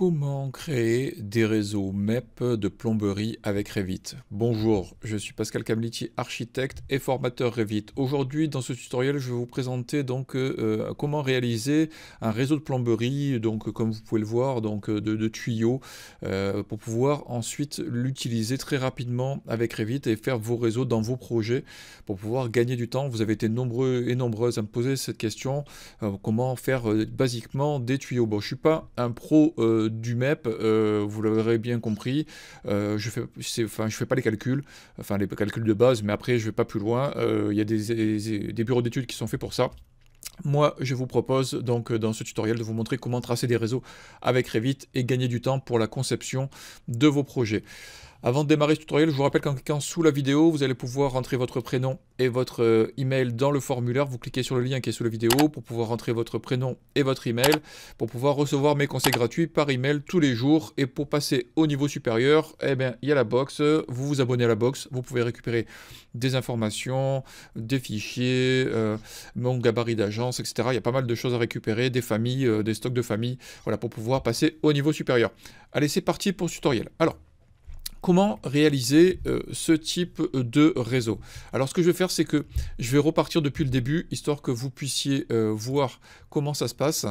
Comment créer des réseaux MEP de plomberie avec Revit Bonjour, je suis Pascal Camliti, architecte et formateur Revit. Aujourd'hui, dans ce tutoriel, je vais vous présenter donc euh, comment réaliser un réseau de plomberie, donc comme vous pouvez le voir, donc euh, de, tuyaux, euh, pour pouvoir ensuite l'utiliser très rapidement avec Revit et faire vos réseaux dans vos projets pour pouvoir gagner du temps. Vous avez été nombreux et nombreuses à me poser cette question comment faire basiquement des tuyaux Bon, je suis pas un pro du MEP, euh, vous l'aurez bien compris, euh, je fais, enfin, je fais pas les calculs, enfin les calculs de base, mais après je vais pas plus loin. Euh, il y a des, des bureaux d'études qui sont faits pour ça. Moi, je vous propose donc dans ce tutoriel de vous montrer comment tracer des réseaux avec Revit et gagner du temps pour la conception de vos projets. Avant de démarrer ce tutoriel, je vous rappelle qu'en cliquant sous la vidéo, vous allez pouvoir rentrer votre prénom et votre euh, email dans le formulaire. Vous cliquez sur le lien qui est sous la vidéo pour pouvoir rentrer votre prénom et votre email, pour pouvoir recevoir mes conseils gratuits par email tous les jours. Et pour passer au niveau supérieur, eh bien, il y a la box. Vous vous abonnez à la box, vous pouvez récupérer des informations, des fichiers, euh, mon gabarit d'agence, etc. Il y a pas mal de choses à récupérer, des familles, euh, des stocks de familles, voilà, pour pouvoir passer au niveau supérieur. Allez, c'est parti pour ce tutoriel. Alors, comment réaliser euh, ce type euh, de réseau. Alors ce que je vais faire, c'est que je vais repartir depuis le début, histoire que vous puissiez euh, voir comment ça se passe,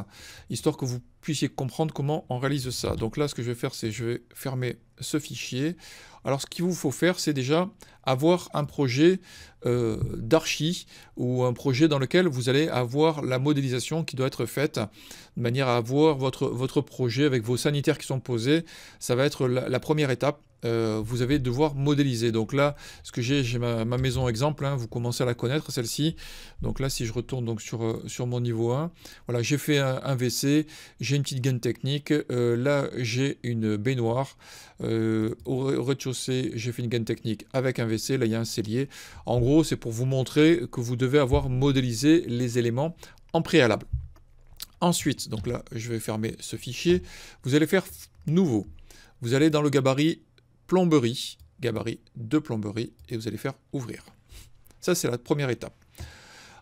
histoire que vous puissiez comprendre comment on réalise ça. Donc là, ce que je vais faire, c'est je vais fermer ce fichier. Alors ce qu'il vous faut faire, c'est déjà avoir un projet d'archi ou un projet dans lequel vous allez avoir la modélisation qui doit être faite de manière à avoir votre, votre projet avec vos sanitaires qui sont posés. Ça va être la première étape euh, vous avez devoir modéliser. Donc là, ce que j'ai, j'ai ma, maison exemple, hein, vous commencez à la connaître, celle-ci. Donc là, si je retourne donc sur, euh, sur mon niveau 1, voilà, j'ai fait un, WC, j'ai une petite gaine technique, euh, là j'ai une baignoire, au rez-de-chaussée j'ai fait une gaine technique avec un WC, là il y a un cellier. En gros, c'est pour vous montrer que vous devez avoir modélisé les éléments en préalable. Ensuite, donc là, je vais fermer ce fichier. Vous allez faire nouveau. Vous allez dans le gabarit plomberie, gabarit de plomberie, et vous allez faire ouvrir. Ça, c'est la première étape.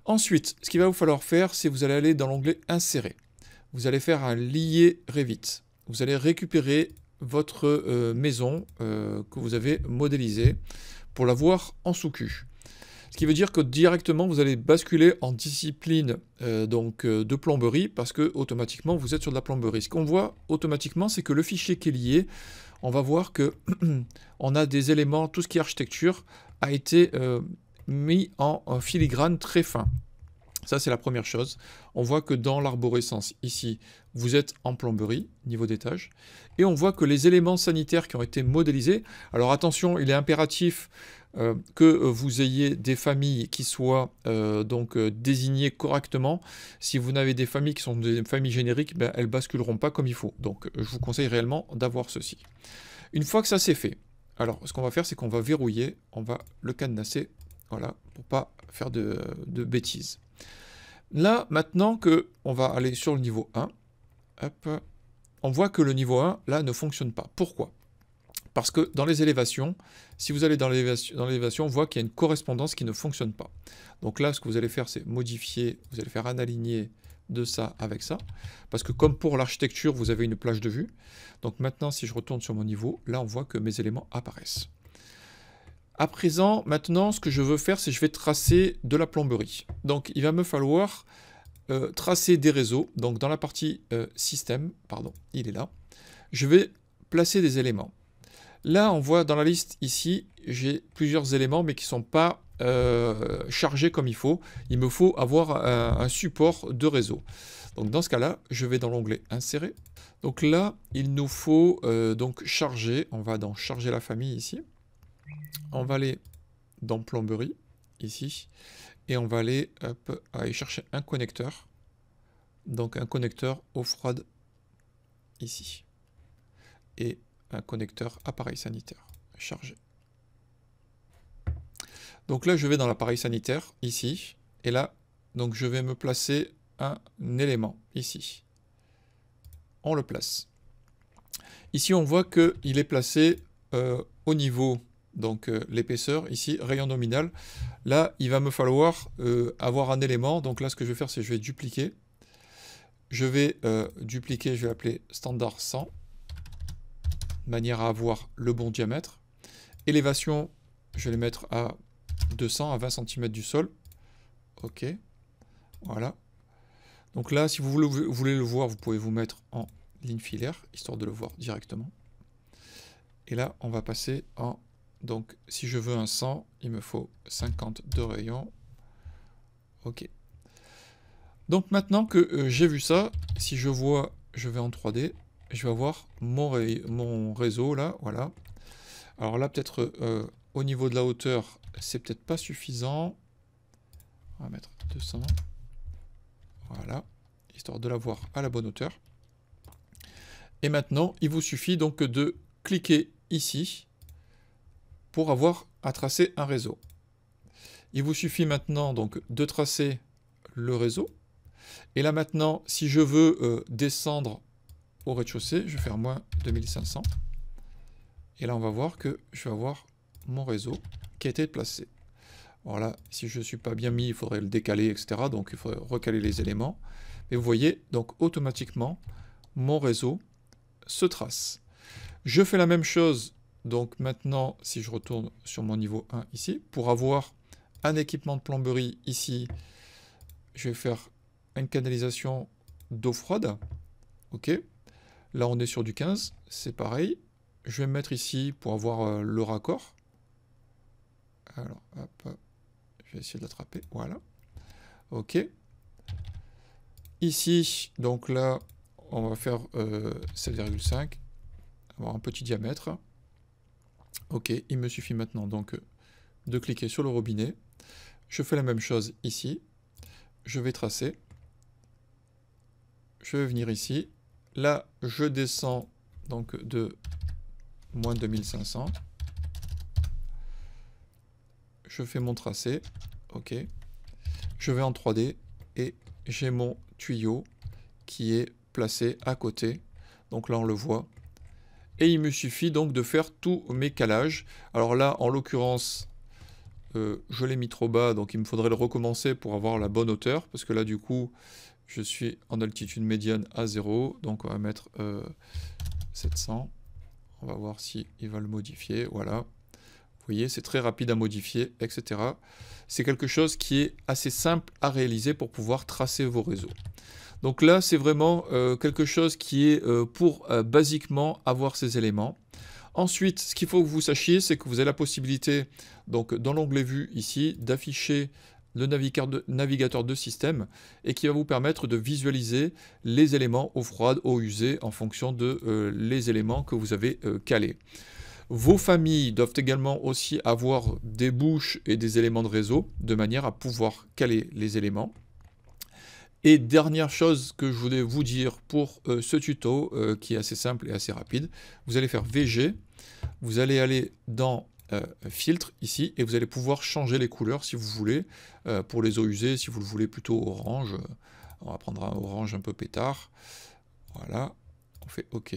Ensuite, ce qu'il va vous falloir faire, c'est vous allez aller dans l'onglet Insérer. Vous allez faire un lier Revit. Vous allez récupérer votre euh, maison euh, que vous avez modélisée pour l'avoir en sous-cul. Ce qui veut dire que directement vous allez basculer en discipline euh, donc de plomberie parce que automatiquement vous êtes sur de la plomberie. Ce qu'on voit automatiquement c'est que le fichier qui est lié on va voir que on a des éléments, tout ce qui est architecture a été euh, mis en, en, filigrane très fin. Ça, c'est la première chose. On voit que dans l'arborescence, ici, vous êtes en plomberie, niveau d'étage. Et on voit que les éléments sanitaires qui ont été modélisés, alors attention, il est impératif euh, que vous ayez des familles qui soient euh, donc euh, désignées correctement. Si vous n'avez des familles qui sont des familles génériques, elles ben, elles basculeront pas comme il faut. Donc je vous conseille réellement d'avoir ceci. Une fois que ça c'est fait, alors ce qu'on va faire c'est qu'on va verrouiller, on va le cadenasser, voilà, pour pas faire de, bêtises. Là, maintenant que on va aller sur le niveau 1, on voit que le niveau 1, là, ne fonctionne pas. Pourquoi parce que dans les élévations, si vous allez dans l'élévation, on voit qu'il y a une correspondance qui ne fonctionne pas. Donc là, ce que vous allez faire, c'est modifier, vous allez faire un aligné de ça avec ça. Parce que comme pour l'architecture, vous avez une plage de vue. Donc maintenant, si je retourne sur mon niveau, là, on voit que mes éléments apparaissent. À présent, maintenant, ce que je veux faire, c'est je vais tracer de la plomberie. Donc il va me falloir euh, tracer des réseaux. Donc dans la partie euh, système, pardon, il est là, je vais placer des éléments. Là, on voit dans la liste ici, j'ai plusieurs éléments mais qui ne sont pas euh, chargés comme il faut. Il me faut avoir euh, un, support de réseau. Donc dans ce cas-là, je vais dans l'onglet insérer. Donc là, il nous faut euh, donc charger. On va dans charger la famille ici. On va aller dans plomberie ici et on va aller, aller chercher un connecteur. Donc un connecteur eau froide ici. Et un connecteur appareil sanitaire chargé. Donc là, je vais dans l'appareil sanitaire, ici, et là, donc je vais me placer un élément, ici. On le place. Ici, on voit qu'il est placé euh, au niveau, donc euh, l'épaisseur, ici, rayon nominal. Là, il va me falloir euh, avoir un élément. Donc là, ce que je vais faire, c'est je vais dupliquer. Je vais dupliquer, je vais appeler standard 100 manière à avoir le bon diamètre. Élévation, je vais les mettre à 200, à 20 cm du sol. OK. Voilà. Donc là, si vous voulez, le voir, vous pouvez vous mettre en ligne filaire, histoire de le voir directement. Et là, on va passer en... Donc, si je veux un 100, il me faut 52 rayons. OK. Donc maintenant que euh, j'ai vu ça, si je vois, je vais en 3D, je vais avoir mon, mon réseau là, voilà. Alors là, peut-être euh, au niveau de la hauteur, c'est peut-être pas suffisant. On va mettre 200. Voilà, histoire de l'avoir à la bonne hauteur. Et maintenant, il vous suffit donc de cliquer ici pour avoir à tracer un réseau. Il vous suffit maintenant donc de tracer le réseau. Et là maintenant, si je veux euh, descendre au rez-de-chaussée, je vais faire moins 2500. Et là, on va voir que je vais avoir mon réseau qui a été placé. Voilà, si je ne suis pas bien mis, il faudrait le décaler, etc. Donc, il faudrait recaler les éléments. Et vous voyez, donc automatiquement, mon réseau se trace. Je fais la même chose, donc maintenant, si je retourne sur mon niveau 1 ici, pour avoir un équipement de plomberie ici, je vais faire une canalisation d'eau froide. OK Là, on est sur du 15, c'est pareil. Je vais me mettre ici pour avoir euh, le raccord. Alors, hop, je vais essayer de l'attraper. Voilà. OK. Ici, donc là, on va faire euh, 7,5. Avoir un petit diamètre. OK, il me suffit maintenant donc euh, de cliquer sur le robinet. Je fais la même chose ici. Je vais tracer. Je vais venir ici. Là, je descends donc de moins 2500. Je fais mon tracé. OK. Je vais en 3D et j'ai mon tuyau qui est placé à côté. Donc là, on le voit. Et il me suffit donc de faire tous mes calages. Alors là, en l'occurrence, euh, je l'ai mis trop bas, donc il me faudrait le recommencer pour avoir la bonne hauteur, parce que là du coup, je suis en altitude médiane à 0, donc on va mettre 700. Euh, on va voir si il va le modifier, voilà. Vous voyez, c'est très rapide à modifier, etc. C'est quelque chose qui est assez simple à réaliser pour pouvoir tracer vos réseaux. Donc là, c'est vraiment euh, quelque chose qui est pour basiquement avoir ces éléments. Ensuite, ce qu'il faut que vous sachiez, c'est que vous avez la possibilité, donc dans l'onglet Vue ici, d'afficher le navigateur de système et qui va vous permettre de visualiser les éléments eau froide, eau usée en fonction de euh, les éléments que vous avez euh, calés. Vos familles doivent également aussi avoir des bouches et des éléments de réseau de manière à pouvoir caler les éléments. Et dernière chose que je voulais vous dire pour euh, ce tuto qui est assez simple et assez rapide, vous allez faire VG vous allez aller dans euh, filtre ici et vous allez pouvoir changer les couleurs si vous voulez euh, pour les eaux usées si vous le voulez plutôt orange euh, on va prendre un orange un peu pétard voilà on fait ok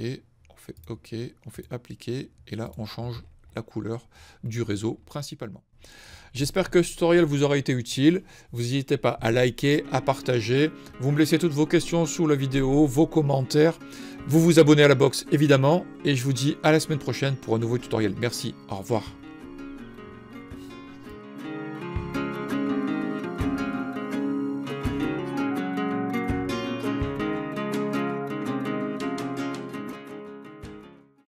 on fait ok on fait appliquer et là on change la couleur du réseau principalement J'espère que ce tutoriel vous aura été utile. Vous n'hésitez pas à liker, à partager. Vous me laissez toutes vos questions sous la vidéo, vos commentaires. Vous vous abonnez à la box évidemment et je vous dis à la semaine prochaine pour un nouveau tutoriel. Merci, au revoir.